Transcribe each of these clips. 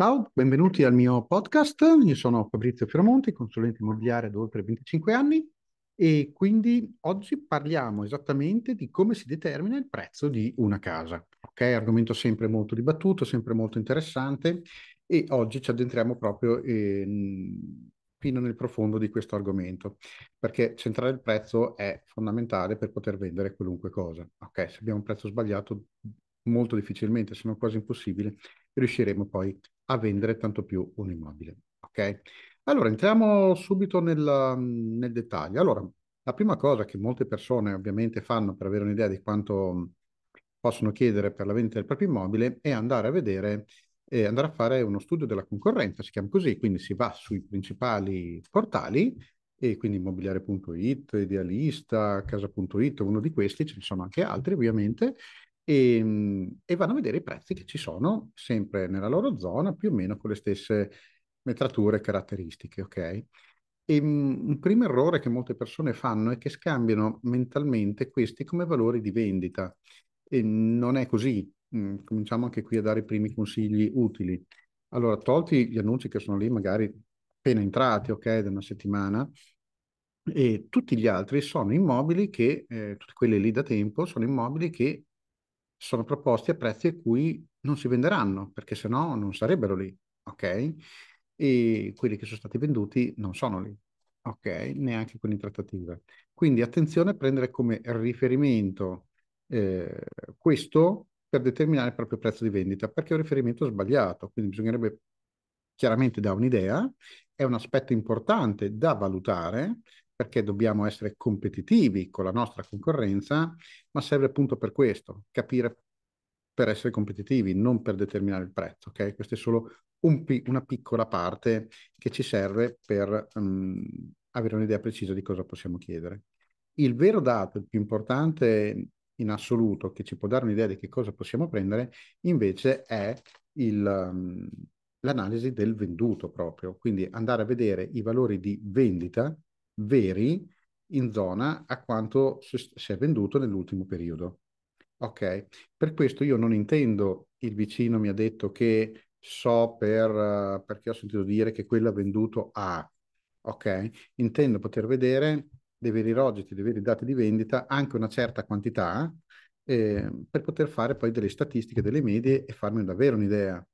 Ciao, benvenuti al mio podcast. Io sono Fabrizio Fioramonti, consulente immobiliare da oltre 25 anni e quindi oggi parliamo esattamente di come si determina il prezzo di una casa. Ok, argomento sempre molto dibattuto, sempre molto interessante e oggi ci addentriamo proprio eh, fino nel profondo di questo argomento, perché centrare il prezzo è fondamentale per poter vendere qualunque cosa. Ok, se abbiamo un prezzo sbagliato molto difficilmente, se non quasi impossibile, riusciremo poi a vendere tanto più un immobile. Ok? Allora, entriamo subito nella, nel dettaglio. Allora, la prima cosa che molte persone ovviamente fanno per avere un'idea di quanto possono chiedere per la vendita del proprio immobile è andare a vedere eh, andare a fare uno studio della concorrenza, si chiama così, quindi si va sui principali portali e quindi immobiliare.it, idealista, casa.it, uno di questi, ce ne sono anche altri ovviamente, e, ehm, e vanno a vedere i prezzi che ci sono sempre nella loro zona, più o meno con le stesse metrature caratteristiche, ok? E mm, un primo errore che molte persone fanno è che scambiano mentalmente questi come valori di vendita. E non è così. Mm, cominciamo anche qui a dare i primi consigli utili. Allora, tolti gli annunci che sono lì, magari appena entrati, ok, da una settimana, e tutti gli altri sono immobili che, eh, tutti quelli lì da tempo, sono immobili che sono proposti a prezzi a cui non si venderanno, perché se no non sarebbero lì, ok? E quelli che sono stati venduti non sono lì, ok? Neanche quelli in trattativa. Quindi attenzione a prendere come riferimento eh, questo per determinare il proprio prezzo di vendita, perché è un riferimento sbagliato, quindi bisognerebbe chiaramente dare un'idea, è un aspetto importante da valutare, perché dobbiamo essere competitivi con la nostra concorrenza, ma serve appunto per questo, capire per essere competitivi, non per determinare il prezzo. Okay? Questa è solo un una piccola parte che ci serve per um, avere un'idea precisa di cosa possiamo chiedere. Il vero dato, il più importante in assoluto, che ci può dare un'idea di che cosa possiamo prendere, invece è il, um, l'analisi del venduto proprio, quindi andare a vedere i valori di vendita veri in zona a quanto si è venduto nell'ultimo periodo. Ok, per questo io non intendo il vicino mi ha detto che so per, perché ho sentito dire che quello ha venduto a, ok? Intendo poter vedere dei veri rogiti, dei veri dati di vendita, anche una certa quantità, eh, per poter fare poi delle statistiche, delle medie e farmi davvero un'idea.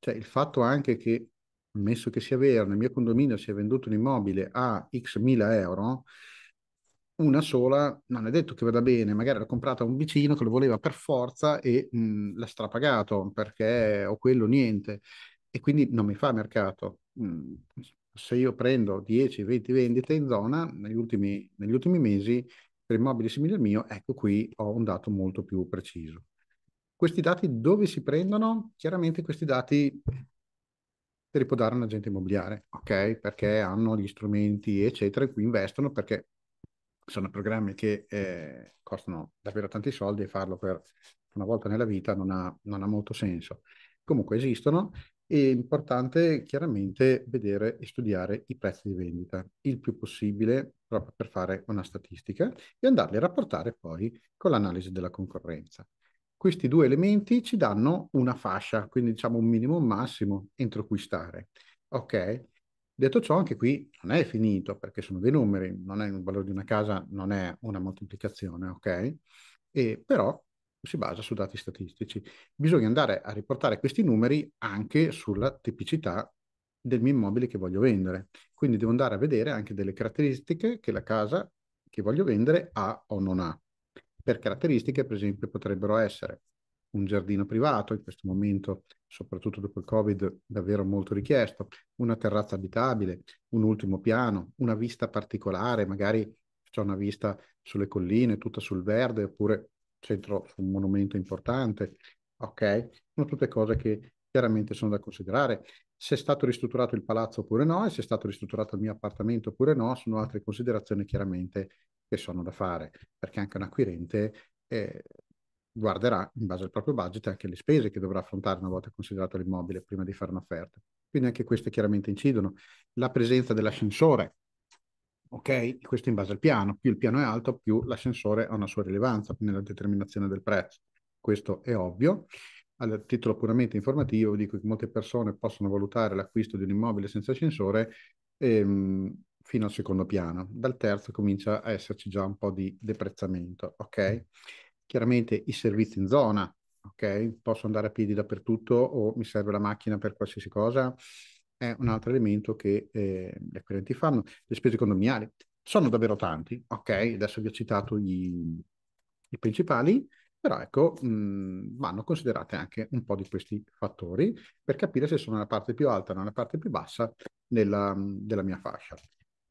Cioè il fatto anche che ammesso che sia vero, nel mio condominio si è venduto un immobile a x mila euro, una sola non è detto che vada bene, magari l'ho comprata un vicino che lo voleva per forza e mh, l'ha strapagato perché ho quello niente e quindi non mi fa mercato. Mh, se io prendo 10-20 vendite in zona negli ultimi, negli ultimi mesi per immobili simili al mio, ecco qui ho un dato molto più preciso. Questi dati dove si prendono? Chiaramente questi dati li può dare un agente immobiliare, ok? Perché hanno gli strumenti, eccetera, in cui investono perché sono programmi che eh, costano davvero tanti soldi e farlo per una volta nella vita non ha, non ha molto senso. Comunque esistono e è importante chiaramente vedere e studiare i prezzi di vendita il più possibile proprio per fare una statistica e andarli a rapportare poi con l'analisi della concorrenza questi due elementi ci danno una fascia, quindi diciamo un minimo e un massimo entro cui stare. Ok? Detto ciò, anche qui non è finito perché sono dei numeri, non è il valore di una casa, non è una moltiplicazione, ok? E, però si basa su dati statistici. Bisogna andare a riportare questi numeri anche sulla tipicità del mio immobile che voglio vendere. Quindi devo andare a vedere anche delle caratteristiche che la casa che voglio vendere ha o non ha per caratteristiche, per esempio, potrebbero essere un giardino privato, in questo momento, soprattutto dopo il Covid, davvero molto richiesto, una terrazza abitabile, un ultimo piano, una vista particolare, magari c'è una vista sulle colline, tutta sul verde, oppure centro su un monumento importante, ok? Sono tutte cose che chiaramente sono da considerare. Se è stato ristrutturato il palazzo oppure no, e se è stato ristrutturato il mio appartamento oppure no, sono altre considerazioni chiaramente che sono da fare, perché anche un acquirente eh, guarderà in base al proprio budget anche le spese che dovrà affrontare una volta considerato l'immobile prima di fare un'offerta. Quindi anche queste chiaramente incidono. La presenza dell'ascensore, ok? Questo in base al piano, più il piano è alto, più l'ascensore ha una sua rilevanza nella determinazione del prezzo. Questo è ovvio. A titolo puramente informativo dico che molte persone possono valutare l'acquisto di un immobile senza ascensore ehm, fino al secondo piano, dal terzo comincia a esserci già un po' di deprezzamento, ok? Mm. Chiaramente i servizi in zona, ok? Posso andare a piedi dappertutto o mi serve la macchina per qualsiasi cosa, è un mm. altro elemento che eh, gli acquirenti fanno. Le spese condominiali sono davvero tanti, ok? Adesso vi ho citato i, i principali, però ecco, mh, mm, vanno considerate anche un po' di questi fattori per capire se sono nella parte più alta o nella parte più bassa della, della mia fascia.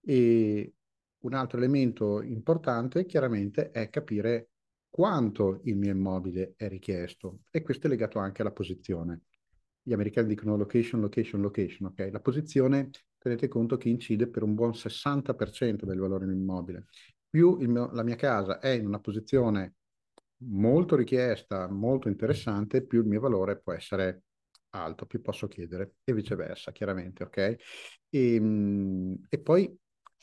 E un altro elemento importante chiaramente è capire quanto il mio immobile è richiesto e questo è legato anche alla posizione. Gli americani dicono location, location, location, ok? La posizione tenete conto che incide per un buon 60% del valore dell'immobile. Più mio, la mia casa è in una posizione molto richiesta, molto interessante, più il mio valore può essere alto, più posso chiedere e viceversa, chiaramente, ok? E, ehm, e poi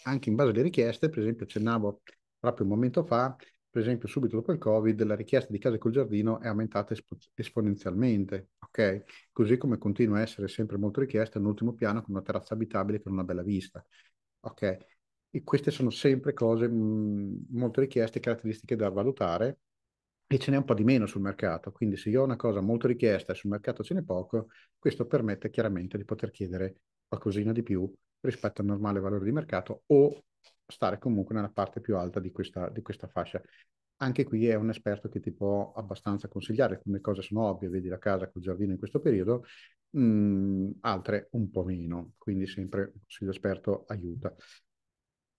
anche in base alle richieste, per esempio accennavo proprio un momento fa, per esempio subito dopo il Covid la richiesta di case col giardino è aumentata espo- esponenzialmente, ok? Così come continua a essere sempre molto richiesta un ultimo piano con una terrazza abitabile con una bella vista, ok? E queste sono sempre cose mh, mm, molto richieste, caratteristiche da valutare e ce n'è un po' di meno sul mercato, quindi se io ho una cosa molto richiesta e sul mercato ce n'è poco, questo permette chiaramente di poter chiedere qualcosina di più rispetto al normale valore di mercato o stare comunque nella parte più alta di questa, di questa fascia. Anche qui è un esperto che ti può abbastanza consigliare, alcune cose sono ovvie, vedi la casa col giardino in questo periodo, mh, mm, altre un po' meno, quindi sempre il consiglio esperto aiuta.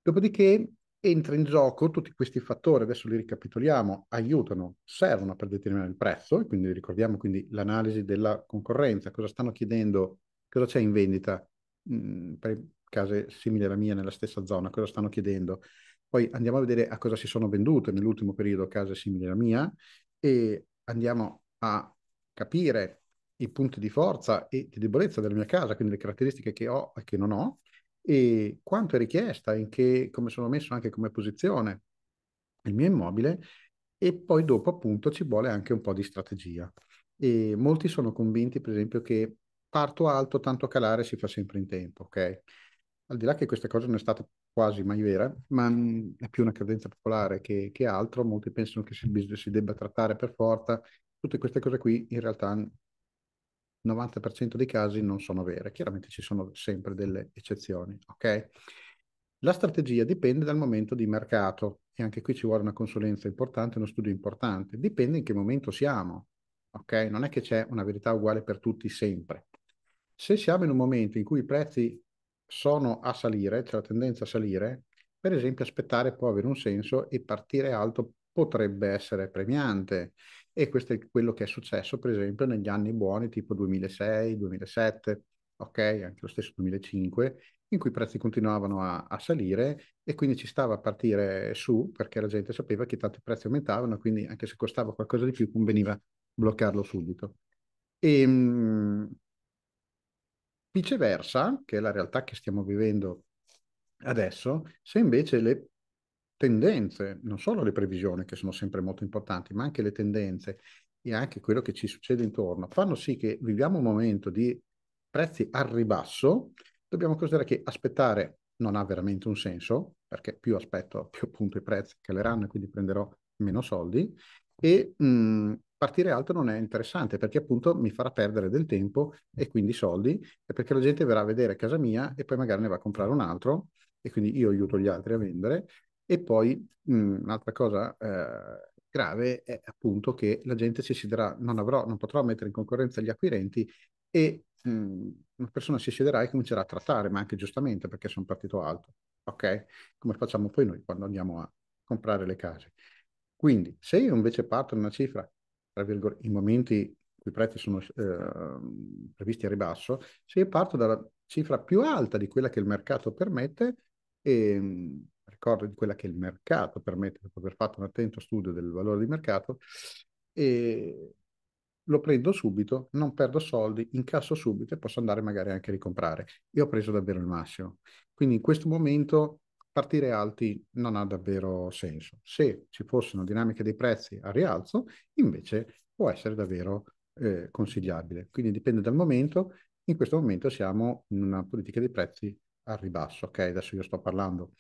Dopodiché entra in gioco tutti questi fattori, adesso li ricapitoliamo, aiutano, servono per determinare il prezzo, e quindi ricordiamo quindi l'analisi della concorrenza, cosa stanno chiedendo, cosa c'è in vendita, mh, per case simili alla mia nella stessa zona, cosa stanno chiedendo. Poi andiamo a vedere a cosa si sono vendute nell'ultimo periodo case simili alla mia e andiamo a capire i punti di forza e di debolezza della mia casa, quindi le caratteristiche che ho e che non ho, e quanto è richiesta, in che, come sono messo anche come posizione il mio immobile, e poi dopo appunto ci vuole anche un po' di strategia. E molti sono convinti, per esempio, che parto alto, tanto calare si fa sempre in tempo, ok? Al di là che questa cosa non è stata quasi mai vera, ma mm, è più una credenza popolare che, che altro, molti pensano che si, si debba trattare per forza, tutte queste cose qui in realtà nel 90% dei casi non sono vere, chiaramente ci sono sempre delle eccezioni, ok? La strategia dipende dal momento di mercato e anche qui ci vuole una consulenza importante, uno studio importante, dipende in che momento siamo, ok? Non è che c'è una verità uguale per tutti sempre, se siamo in un momento in cui i prezzi sono a salire, c'è la tendenza a salire, per esempio aspettare può avere un senso e partire alto potrebbe essere premiante e questo è quello che è successo per esempio negli anni buoni tipo 2006, 2007, ok, anche lo stesso 2005, in cui i prezzi continuavano a, a salire e quindi ci stava a partire su perché la gente sapeva che tanto i prezzi aumentavano, quindi anche se costava qualcosa di più conveniva bloccarlo subito. E, ehm, Viceversa, che è la realtà che stiamo vivendo adesso, se invece le tendenze, non solo le previsioni che sono sempre molto importanti, ma anche le tendenze e anche quello che ci succede intorno, fanno sì che viviamo un momento di prezzi al ribasso, dobbiamo considerare che aspettare non ha veramente un senso, perché più aspetto, più appunto i prezzi caleranno e quindi prenderò meno soldi, e mh, mm, partire alto non è interessante perché appunto mi farà perdere del tempo e quindi soldi e perché la gente verrà a vedere casa mia e poi magari ne va a comprare un altro e quindi io aiuto gli altri a vendere e poi mh, mm, un'altra cosa eh, grave è appunto che la gente si siederà, non avrò, non potrò mettere in concorrenza gli acquirenti e mh, mm, una persona si siederà e comincerà a trattare, ma anche giustamente perché sono partito alto, ok? Come facciamo poi noi quando andiamo a comprare le case. Quindi se io invece parto da una cifra tra virgolette, in momenti in cui i prezzi sono eh, previsti a ribasso, se io parto dalla cifra più alta di quella che il mercato permette, e ehm, ricordo di quella che il mercato permette dopo aver fatto un attento studio del valore di mercato, e lo prendo subito, non perdo soldi, incasso subito e posso andare magari anche a ricomprare. Io ho preso davvero il massimo. Quindi in questo momento partire alti non ha davvero senso. Se ci fossero dinamiche dei prezzi a rialzo, invece può essere davvero eh, consigliabile. Quindi dipende dal momento. In questo momento siamo in una politica dei prezzi al ribasso. Ok, adesso io sto parlando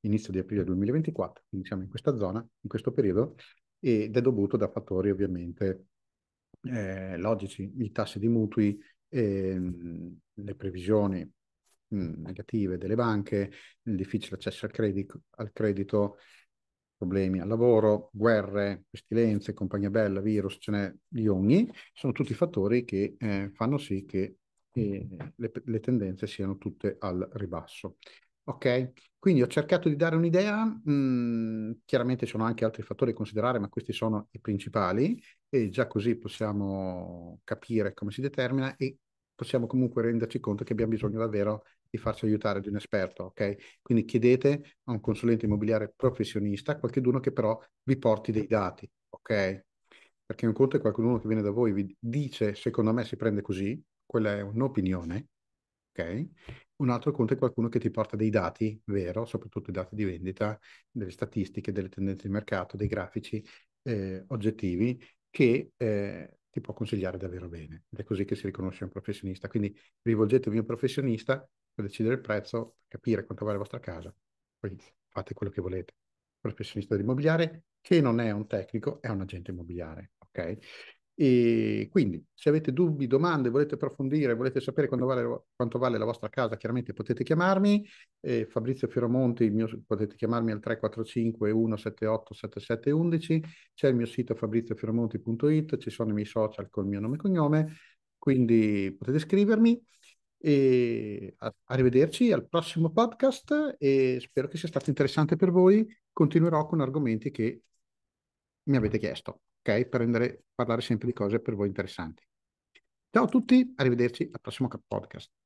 inizio di aprile 2024, quindi siamo in questa zona, in questo periodo, ed è dovuto da fattori ovviamente eh, logici, i tassi di mutui, eh, le previsioni Mm, negative delle banche, il difficile accesso al credito, al credito, problemi al lavoro, guerre, pestilenze, compagnia bella, virus, ce n'è di ogni, sono tutti fattori che eh, fanno sì che eh, le, le tendenze siano tutte al ribasso. Ok, quindi ho cercato di dare un'idea, mm, chiaramente ci sono anche altri fattori da considerare, ma questi sono i principali e già così possiamo capire come si determina e possiamo comunque renderci conto che abbiamo bisogno davvero di farsi aiutare di un esperto, ok? Quindi chiedete a un consulente immobiliare professionista, qualcuno che però vi porti dei dati, ok? Perché un conto è qualcuno che viene da voi e vi dice secondo me si prende così, quella è un'opinione, ok? Un altro conto è qualcuno che ti porta dei dati, vero, soprattutto i dati di vendita, delle statistiche, delle tendenze di mercato, dei grafici eh, oggettivi che eh, ti può consigliare davvero bene. Ed è così che si riconosce un professionista. Quindi rivolgetevi a un professionista per decidere il prezzo, capire quanto vale la vostra casa, poi fate quello che volete. Un professionista dell'immobiliare che non è un tecnico, è un agente immobiliare, ok? E quindi se avete dubbi, domande, volete approfondire, volete sapere vale, quanto vale la vostra casa, chiaramente potete chiamarmi. Eh, Fabrizio Fioramonti, mio, potete chiamarmi al 345 178 7711. C'è il mio sito fabriziofioromonti.it, ci sono i miei social col mio nome e cognome, quindi potete scrivermi e arrivederci al prossimo podcast e spero che sia stato interessante per voi. Continuerò con argomenti che mi avete chiesto, ok? Per rendere, parlare sempre di cose per voi interessanti. Ciao a tutti, arrivederci al prossimo podcast.